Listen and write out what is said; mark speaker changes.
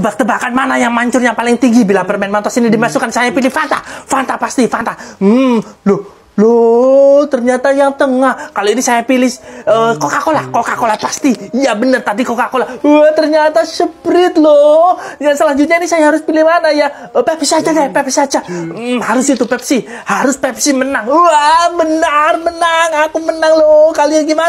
Speaker 1: tebak-tebakan mana yang mancurnya paling tinggi bila permen mantos ini dimasukkan saya pilih Fanta Fanta pasti Fanta hmm lo, lo ternyata yang tengah. Kali ini saya pilih uh, Coca-Cola. Coca-Cola pasti. Ya bener tadi Coca-Cola. Wah, eh, ternyata Sprite lo. Yang selanjutnya ini saya harus pilih mana ya? Uh, Pepsi saja deh, Pepsi saja. Hmm, harus itu Pepsi. Harus Pepsi menang. Wah, benar, menang. Aku menang loh. Kalian gimana?